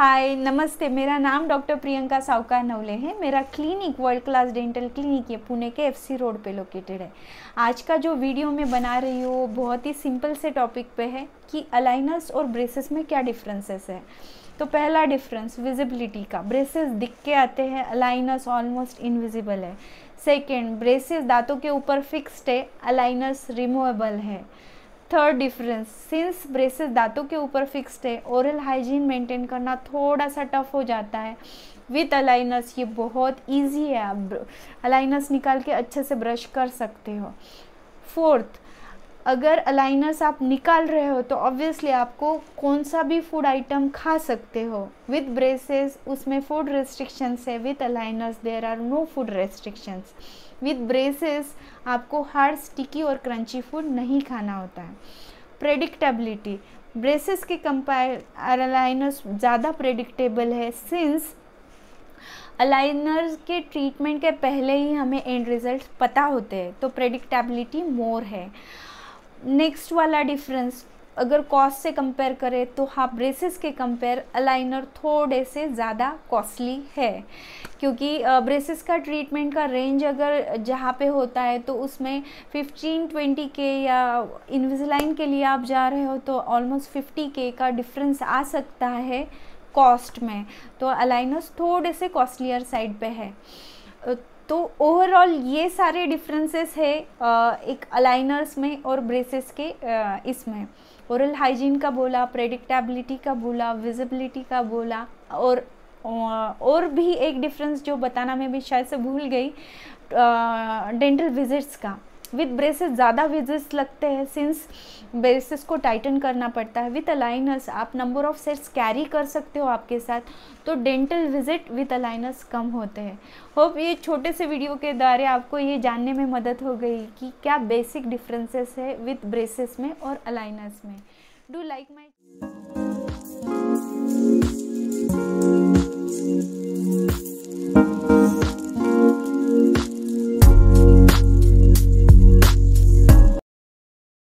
हाय नमस्ते मेरा नाम डॉक्टर प्रियंका सावकार नवले है मेरा clinic world class dental clinic ये पुणे के एफसी रोड पे लोकेटेड है आज का जो वीडियो मैं बना रही हूँ वो बहुत ही सिंपल से टॉपिक पे है कि अलाइनर्स और ब्रेसेस में क्या डिफरेंसेस है तो पहला डिफरेंस विजिबिलिटी का ब्रेसेस दिख के आते हैं अलाइनर्स ऑलमोस्ट इनविजिबल है सेकेंड ब्रेसेस दांतों के ऊपर फिक्स्ड है अलाइनर्स रिमूवेबल है थर्ड डिफरेंस सिंस ब्रेसेस दांतों के ऊपर फिक्स्ड है ओरल हाइजीन मेंटेन करना थोड़ा सा टफ हो जाता है विथ अलाइनस ये बहुत इजी है आप अलाइनस निकाल के अच्छे से ब्रश कर सकते हो फोर्थ अगर अलाइनर्स आप निकाल रहे हो तो ऑब्वियसली आपको कौन सा भी फूड आइटम खा सकते हो विद ब्रेसेस उसमें फूड रेस्ट्रिक्शंस है with aligners there are no food restrictions with braces आपको हार्ड स्टिकी और क्रंची फूड नहीं खाना होता है प्रेडिक्टेबिलिटी ब्रेसेस के कंपायर अलाइनर्स ज़्यादा प्रेडिक्टेबल है सिंस अलाइनर्स के ट्रीटमेंट के पहले ही हमें एंड रिजल्ट पता होते हैं तो प्रेडिक्टेबिलिटी मोर है नेक्स्ट वाला डिफरेंस अगर कॉस्ट से कंपेयर करें तो हाँ ब्रेसेस के कंपेयर अलाइनर थोड़े से ज़्यादा कॉस्टली है क्योंकि ब्रेसेस का ट्रीटमेंट का रेंज अगर जहाँ पे होता है तो उसमें 15 20 के या इन्विजलाइन के लिए आप जा रहे हो तो ऑलमोस्ट 50 के का डिफरेंस आ सकता है कॉस्ट में तो अलाइनर्स थोड़े से कॉस्टलियर साइड पे है तो ओवरऑल ये सारे डिफरेंसेस है एक अलाइनर्स में और ब्रेसेस के इसमें ओरल हाइजीन का बोला प्रेडिक्टेबिलिटी का बोला विजिबिलिटी का बोला और और भी एक डिफरेंस जो बताना मैं भी शायद से भूल गई डेंटल विजिट्स का विथ ब्रेसेस ज़्यादा विजेस लगते हैं सिंस ब्रेसेस को टाइटन करना पड़ता है विथ अलाइनस आप नंबर ऑफ सेट्स कैरी कर सकते हो आपके साथ तो डेंटल विजिट विथ अलाइनस कम होते हैं होप ये छोटे से वीडियो के द्वारा आपको ये जानने में मदद हो गई कि क्या बेसिक डिफरेंसेस है विथ ब्रेसेस में और अलाइनस में डू लाइक माई